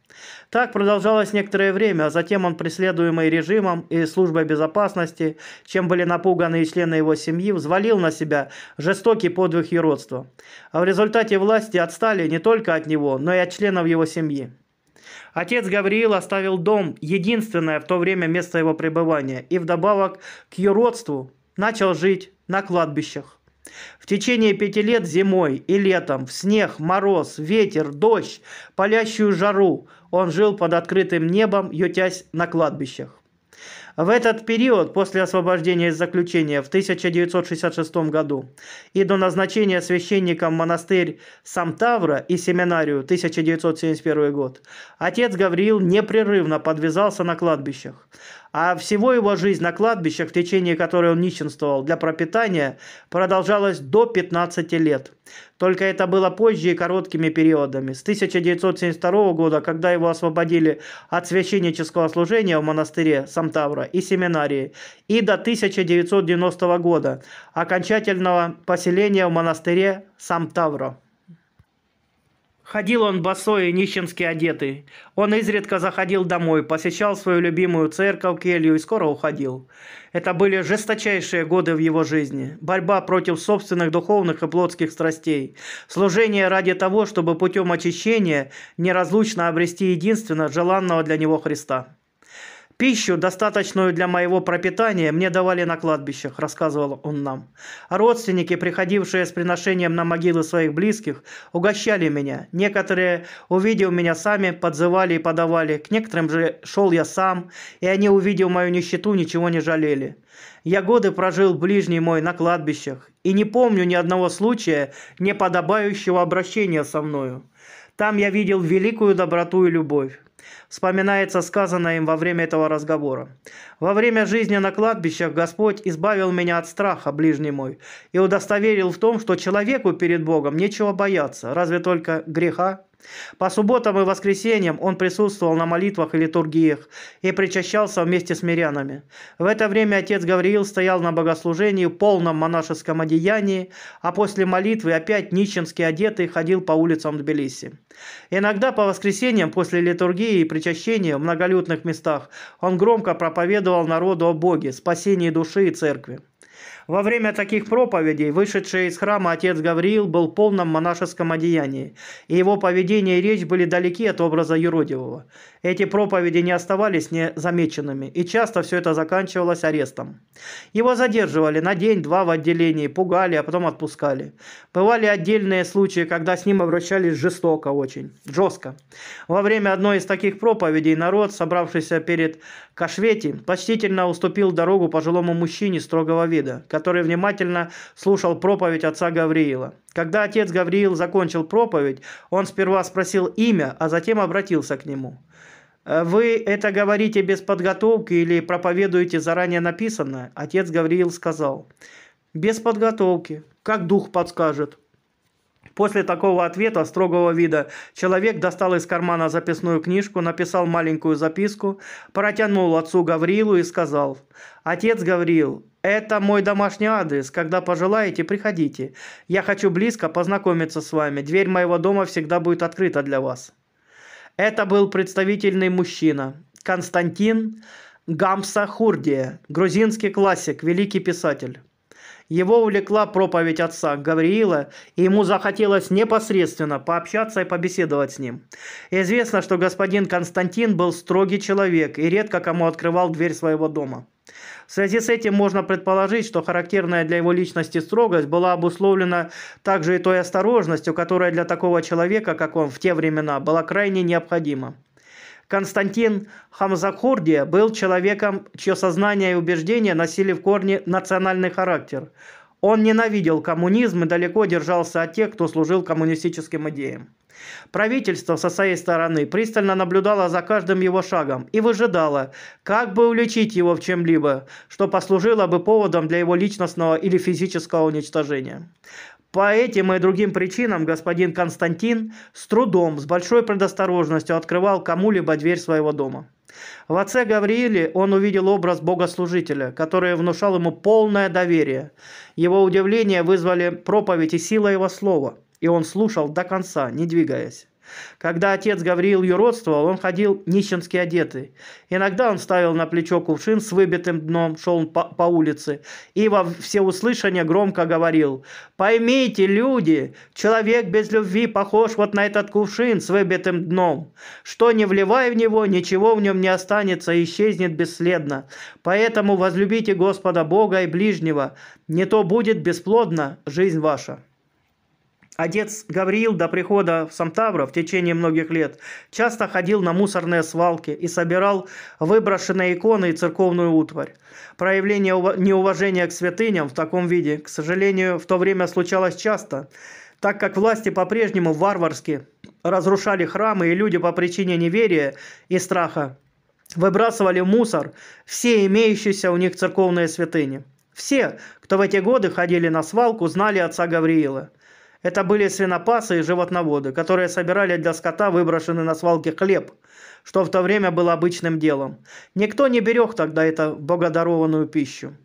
[SPEAKER 1] Так продолжалось некоторое время, а затем он, преследуемый режимом и службой безопасности, чем были напуганы и члены его семьи, взвалил на себя жестокий подвиг юродства. А в результате власти отстали не только от него, но и от членов его семьи. Отец Гавриил оставил дом, единственное в то время место его пребывания, и вдобавок к ее родству начал жить на кладбищах. В течение пяти лет зимой и летом, в снег, мороз, ветер, дождь, палящую жару, он жил под открытым небом, ютясь на кладбищах. В этот период, после освобождения из заключения в 1966 году и до назначения священником монастырь Самтавра и семинарию 1971 год, отец Гавриил непрерывно подвязался на кладбищах. А всего его жизнь на кладбищах, в течение которой он нищенствовал для пропитания, продолжалась до 15 лет. Только это было позже и короткими периодами. С 1972 года, когда его освободили от священнического служения в монастыре Самтавра, и семинарии, и до 1990 года, окончательного поселения в монастыре Самтавро. Ходил он босой и нищенски одетый. Он изредка заходил домой, посещал свою любимую церковь, келью и скоро уходил. Это были жесточайшие годы в его жизни. Борьба против собственных духовных и плотских страстей. Служение ради того, чтобы путем очищения неразлучно обрести единственно желанного для него Христа. Пищу, достаточную для моего пропитания, мне давали на кладбищах, рассказывал он нам. родственники, приходившие с приношением на могилы своих близких, угощали меня. Некоторые, увидев меня сами, подзывали и подавали. К некоторым же шел я сам, и они, увидев мою нищету, ничего не жалели. Я годы прожил ближний мой на кладбищах, и не помню ни одного случая неподобающего обращения со мною. Там я видел великую доброту и любовь вспоминается сказанное им во время этого разговора. «Во время жизни на кладбищах Господь избавил меня от страха, ближний мой, и удостоверил в том, что человеку перед Богом нечего бояться, разве только греха по субботам и воскресеньям он присутствовал на молитвах и литургиях и причащался вместе с мирянами. В это время отец Гавриил стоял на богослужении в полном монашеском одеянии, а после молитвы опять нищенски одетый ходил по улицам Тбилиси. Иногда по воскресеньям после литургии и причащения в многолюдных местах он громко проповедовал народу о Боге, спасении души и церкви. Во время таких проповедей вышедший из храма отец Гавриил был в полном монашеском одеянии, и его поведение и речь были далеки от образа юродивого. Эти проповеди не оставались незамеченными, и часто все это заканчивалось арестом. Его задерживали на день-два в отделении, пугали, а потом отпускали. Бывали отдельные случаи, когда с ним обращались жестоко очень, жестко. Во время одной из таких проповедей народ, собравшийся перед Кашвети почтительно уступил дорогу пожилому мужчине строгого вида, который внимательно слушал проповедь отца Гавриила. Когда отец Гавриил закончил проповедь, он сперва спросил имя, а затем обратился к нему. «Э, «Вы это говорите без подготовки или проповедуете заранее написанное?» Отец Гавриил сказал. «Без подготовки, как дух подскажет». После такого ответа строгого вида человек достал из кармана записную книжку, написал маленькую записку, протянул отцу Гаврилу и сказал «Отец Гаврил, это мой домашний адрес. Когда пожелаете, приходите. Я хочу близко познакомиться с вами. Дверь моего дома всегда будет открыта для вас». Это был представительный мужчина. Константин Гамса Хурдия, грузинский классик, великий писатель. Его увлекла проповедь отца Гавриила, и ему захотелось непосредственно пообщаться и побеседовать с ним. Известно, что господин Константин был строгий человек и редко кому открывал дверь своего дома. В связи с этим можно предположить, что характерная для его личности строгость была обусловлена также и той осторожностью, которая для такого человека, как он в те времена, была крайне необходима. Константин Хамзакурди был человеком, чье сознание и убеждения носили в корне национальный характер. Он ненавидел коммунизм и далеко держался от тех, кто служил коммунистическим идеям. Правительство со своей стороны пристально наблюдало за каждым его шагом и выжидало, как бы уличить его в чем-либо, что послужило бы поводом для его личностного или физического уничтожения. По этим и другим причинам господин Константин с трудом, с большой предосторожностью открывал кому-либо дверь своего дома. В отце Гаврииле он увидел образ богослужителя, который внушал ему полное доверие. Его удивление вызвали проповедь и сила его слова, и он слушал до конца, не двигаясь. Когда отец Гавриил юродствовал, он ходил нищенски одетый. Иногда он ставил на плечо кувшин с выбитым дном, шел по, по улице и во всеуслышание громко говорил «Поймите, люди, человек без любви похож вот на этот кувшин с выбитым дном. Что не вливай в него, ничего в нем не останется и исчезнет бесследно. Поэтому возлюбите Господа Бога и ближнего, не то будет бесплодна жизнь ваша». Отец Гавриил до прихода в Самтавра в течение многих лет часто ходил на мусорные свалки и собирал выброшенные иконы и церковную утварь. Проявление неуважения к святыням в таком виде, к сожалению, в то время случалось часто, так как власти по-прежнему варварски разрушали храмы, и люди по причине неверия и страха выбрасывали мусор все имеющиеся у них церковные святыни. Все, кто в эти годы ходили на свалку, знали отца Гавриила – это были свинопасы и животноводы, которые собирали для скота выброшенный на свалке хлеб, что в то время было обычным делом. Никто не берег тогда эту богодарованную пищу.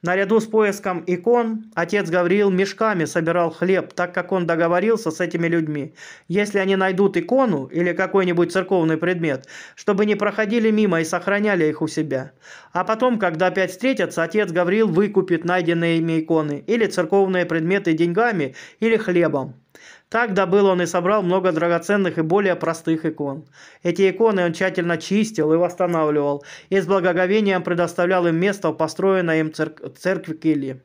[SPEAKER 1] Наряду с поиском икон отец Гавриил мешками собирал хлеб, так как он договорился с этими людьми. Если они найдут икону или какой-нибудь церковный предмет, чтобы не проходили мимо и сохраняли их у себя. А потом, когда опять встретятся, отец Гавриил выкупит найденные ими иконы или церковные предметы деньгами или хлебом. Так добыл он и собрал много драгоценных и более простых икон. Эти иконы он тщательно чистил и восстанавливал, и с благоговением предоставлял им место в построенной им церк- церкви Килли.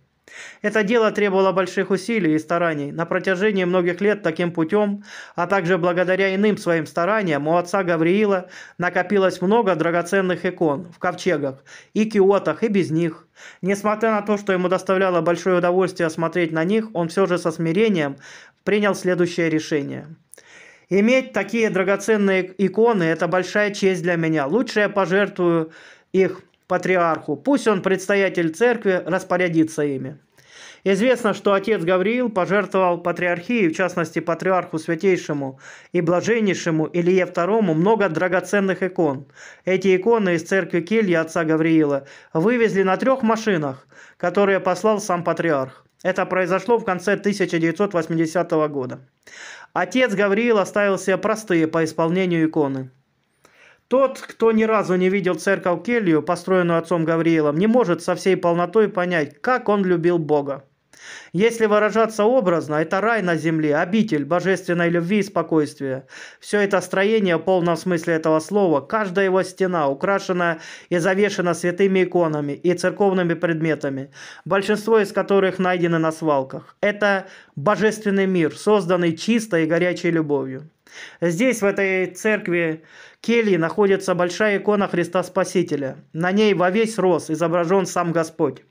[SPEAKER 1] Это дело требовало больших усилий и стараний. На протяжении многих лет таким путем, а также благодаря иным своим стараниям, у отца Гавриила накопилось много драгоценных икон в ковчегах, и киотах, и без них. Несмотря на то, что ему доставляло большое удовольствие смотреть на них, он все же со смирением принял следующее решение. Иметь такие драгоценные иконы – это большая честь для меня. Лучше я пожертвую их патриарху. Пусть он, предстоятель церкви, распорядится ими. Известно, что отец Гавриил пожертвовал патриархии, в частности патриарху святейшему и блаженнейшему Илье II, много драгоценных икон. Эти иконы из церкви Кельи отца Гавриила вывезли на трех машинах, которые послал сам патриарх. Это произошло в конце 1980 года. Отец Гавриил оставил себе простые по исполнению иконы. Тот, кто ни разу не видел церковь Келью, построенную отцом Гавриилом, не может со всей полнотой понять, как он любил Бога. Если выражаться образно, это рай на земле, обитель божественной любви и спокойствия. Все это строение, в полном смысле этого слова, каждая его стена украшена и завешена святыми иконами и церковными предметами, большинство из которых найдены на свалках. Это божественный мир, созданный чистой и горячей любовью. Здесь, в этой церкви кельи, находится большая икона Христа Спасителя. На ней во весь рост изображен сам Господь.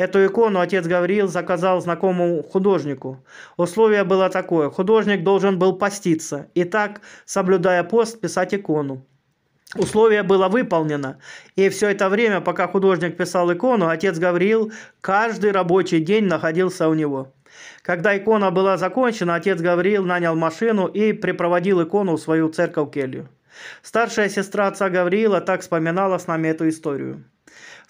[SPEAKER 1] Эту икону отец Гавриил заказал знакомому художнику. Условие было такое. Художник должен был поститься. И так, соблюдая пост, писать икону. Условие было выполнено, и все это время, пока художник писал икону, отец Гавриил каждый рабочий день находился у него. Когда икона была закончена, отец Гавриил нанял машину и припроводил икону в свою церковь-келью. Старшая сестра отца Гавриила так вспоминала с нами эту историю.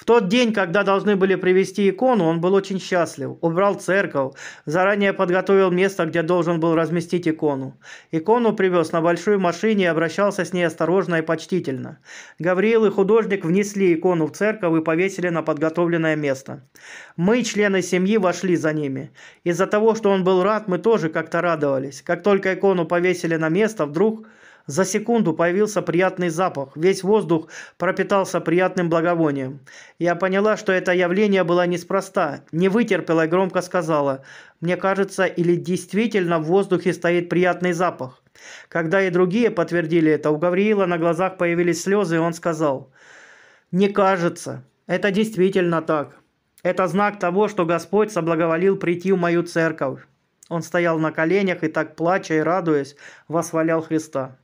[SPEAKER 1] В тот день, когда должны были привезти икону, он был очень счастлив. Убрал церковь, заранее подготовил место, где должен был разместить икону. Икону привез на большой машине и обращался с ней осторожно и почтительно. Гавриил и художник внесли икону в церковь и повесили на подготовленное место. Мы, члены семьи, вошли за ними. Из-за того, что он был рад, мы тоже как-то радовались. Как только икону повесили на место, вдруг за секунду появился приятный запах. Весь воздух пропитался приятным благовонием. Я поняла, что это явление было неспроста. Не вытерпела и громко сказала. «Мне кажется, или действительно в воздухе стоит приятный запах?» Когда и другие подтвердили это, у Гавриила на глазах появились слезы, и он сказал. «Не кажется. Это действительно так. Это знак того, что Господь соблаговолил прийти в мою церковь». Он стоял на коленях и так, плача и радуясь, восхвалял Христа.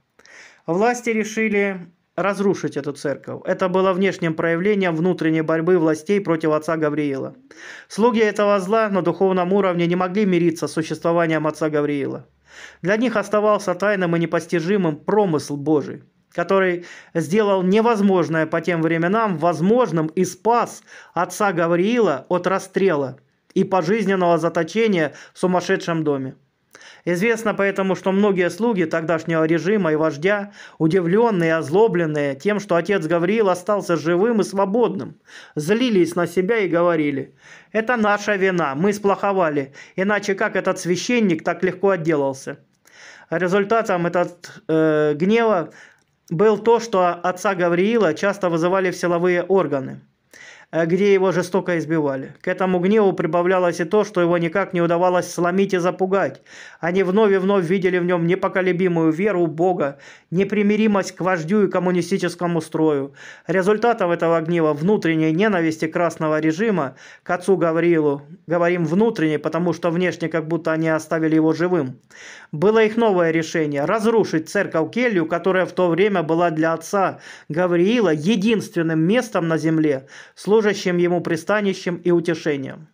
[SPEAKER 1] Власти решили разрушить эту церковь. Это было внешним проявлением внутренней борьбы властей против отца Гавриила. Слуги этого зла на духовном уровне не могли мириться с существованием отца Гавриила. Для них оставался тайным и непостижимым промысл Божий, который сделал невозможное по тем временам возможным и спас отца Гавриила от расстрела и пожизненного заточения в сумасшедшем доме. Известно поэтому, что многие слуги тогдашнего режима и вождя, удивленные и озлобленные тем, что отец Гавриил остался живым и свободным, злились на себя и говорили «Это наша вина, мы сплоховали, иначе как этот священник так легко отделался?» Результатом этот э, гнева был то, что отца Гавриила часто вызывали в силовые органы – а где его жестоко избивали. К этому гневу прибавлялось и то, что его никак не удавалось сломить и запугать. Они вновь и вновь видели в нем непоколебимую веру Бога, непримиримость к вождю и коммунистическому строю. Результатом этого гнева внутренней ненависти красного режима к отцу Гаврилу, говорим внутренней, потому что внешне как будто они оставили его живым, было их новое решение – разрушить церковь Келью, которая в то время была для отца Гавриила единственным местом на земле, служащим ему пристанищем и утешением.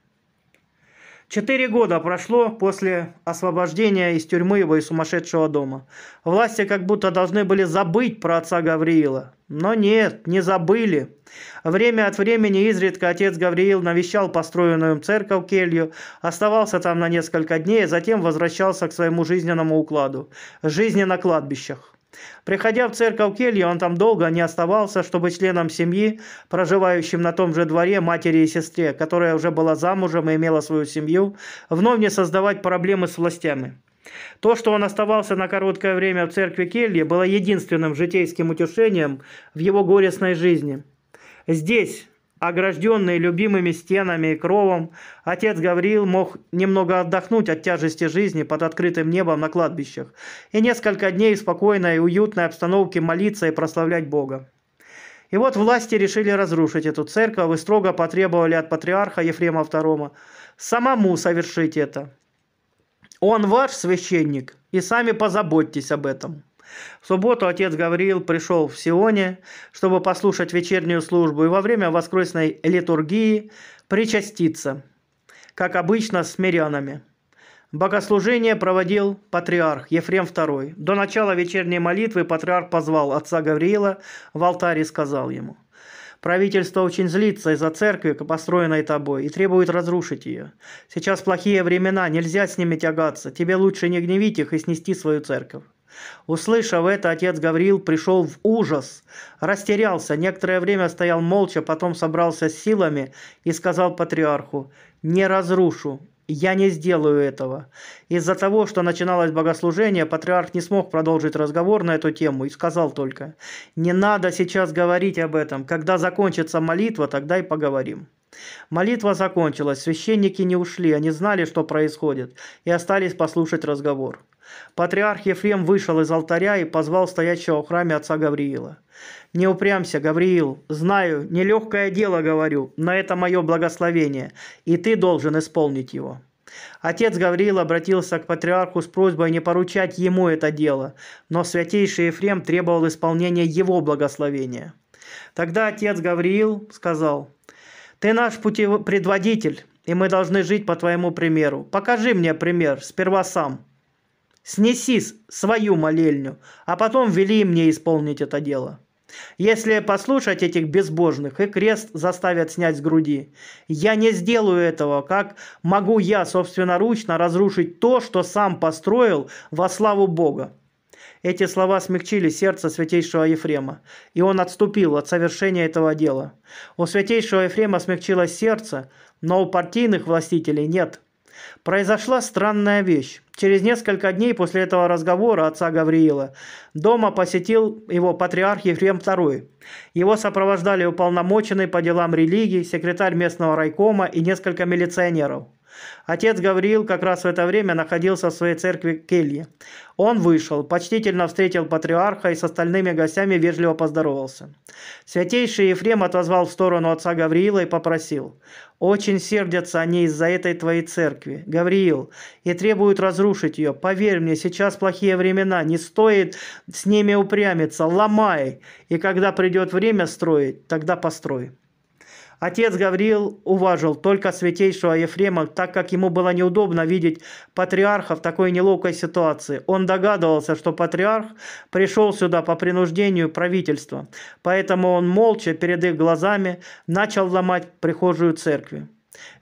[SPEAKER 1] Четыре года прошло после освобождения из тюрьмы его и сумасшедшего дома. Власти как будто должны были забыть про отца Гавриила. Но нет, не забыли. Время от времени изредка отец Гавриил навещал построенную им церковь келью, оставался там на несколько дней, а затем возвращался к своему жизненному укладу. Жизни на кладбищах. Приходя в церковь кельи, он там долго не оставался, чтобы членам семьи, проживающим на том же дворе матери и сестре, которая уже была замужем и имела свою семью, вновь не создавать проблемы с властями. То, что он оставался на короткое время в церкви кельи, было единственным житейским утешением в его горестной жизни. Здесь, Огражденный любимыми стенами и кровом, отец Гавриил мог немного отдохнуть от тяжести жизни под открытым небом на кладбищах и несколько дней в спокойной и уютной обстановке молиться и прославлять Бога. И вот власти решили разрушить эту церковь и строго потребовали от патриарха Ефрема II самому совершить это. Он ваш священник, и сами позаботьтесь об этом. В субботу отец Гавриил пришел в Сионе, чтобы послушать вечернюю службу и во время воскресной литургии причаститься, как обычно с мирянами. Богослужение проводил патриарх Ефрем II. До начала вечерней молитвы патриарх позвал отца Гавриила в алтарь и сказал ему, «Правительство очень злится из-за церкви, построенной тобой, и требует разрушить ее. Сейчас плохие времена, нельзя с ними тягаться, тебе лучше не гневить их и снести свою церковь». Услышав это, отец Гавриил пришел в ужас, растерялся, некоторое время стоял молча, потом собрался с силами и сказал патриарху «Не разрушу, я не сделаю этого. Из-за того, что начиналось богослужение, патриарх не смог продолжить разговор на эту тему и сказал только, не надо сейчас говорить об этом, когда закончится молитва, тогда и поговорим. Молитва закончилась, священники не ушли, они знали, что происходит, и остались послушать разговор. Патриарх Ефрем вышел из алтаря и позвал стоящего в храме отца Гавриила. «Не упрямся, Гавриил. Знаю, нелегкое дело, говорю, но это мое благословение, и ты должен исполнить его». Отец Гавриил обратился к патриарху с просьбой не поручать ему это дело, но святейший Ефрем требовал исполнения его благословения. Тогда отец Гавриил сказал, «Ты наш путев... предводитель, и мы должны жить по твоему примеру. Покажи мне пример, сперва сам» снеси свою молельню, а потом вели мне исполнить это дело. Если послушать этих безбожных, и крест заставят снять с груди. Я не сделаю этого, как могу я собственноручно разрушить то, что сам построил во славу Бога. Эти слова смягчили сердце святейшего Ефрема, и он отступил от совершения этого дела. У святейшего Ефрема смягчилось сердце, но у партийных властителей нет – Произошла странная вещь. Через несколько дней после этого разговора отца Гавриила дома посетил его патриарх Ефрем II. Его сопровождали уполномоченный по делам религии, секретарь местного райкома и несколько милиционеров. Отец Гавриил как раз в это время находился в своей церкви келье. Он вышел, почтительно встретил патриарха и с остальными гостями вежливо поздоровался. Святейший Ефрем отозвал в сторону отца Гавриила и попросил. «Очень сердятся они из-за этой твоей церкви, Гавриил, и требуют разрушить ее. Поверь мне, сейчас плохие времена, не стоит с ними упрямиться, ломай, и когда придет время строить, тогда построй». Отец Гавриил уважил только святейшего Ефрема, так как ему было неудобно видеть патриарха в такой неловкой ситуации. Он догадывался, что патриарх пришел сюда по принуждению правительства, поэтому он молча перед их глазами начал ломать прихожую церкви.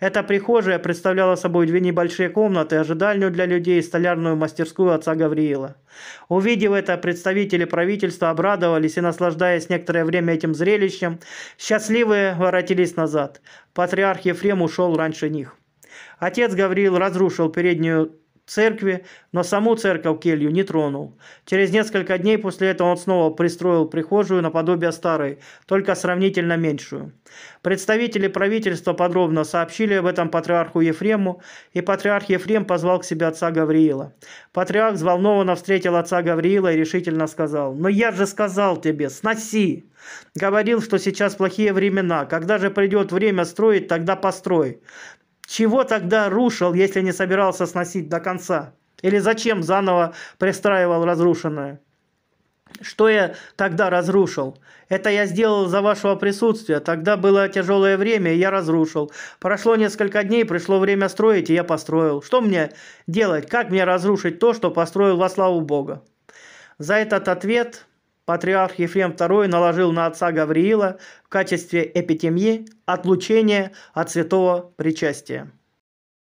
[SPEAKER 1] Эта прихожая представляла собой две небольшие комнаты, ожидальную для людей и столярную мастерскую отца Гавриила. Увидев это, представители правительства обрадовались и, наслаждаясь некоторое время этим зрелищем, счастливые воротились назад. Патриарх Ефрем ушел раньше них. Отец Гавриил разрушил переднюю церкви, но саму церковь келью не тронул. Через несколько дней после этого он снова пристроил прихожую наподобие старой, только сравнительно меньшую. Представители правительства подробно сообщили об этом патриарху Ефрему, и патриарх Ефрем позвал к себе отца Гавриила. Патриарх взволнованно встретил отца Гавриила и решительно сказал, «Но я же сказал тебе, сноси!» Говорил, что сейчас плохие времена, когда же придет время строить, тогда построй чего тогда рушил, если не собирался сносить до конца? Или зачем заново пристраивал разрушенное? Что я тогда разрушил? Это я сделал за вашего присутствия. Тогда было тяжелое время, и я разрушил. Прошло несколько дней, пришло время строить, и я построил. Что мне делать? Как мне разрушить то, что построил во славу Бога? За этот ответ патриарх Ефрем II наложил на отца Гавриила в качестве эпитемии отлучение от святого причастия.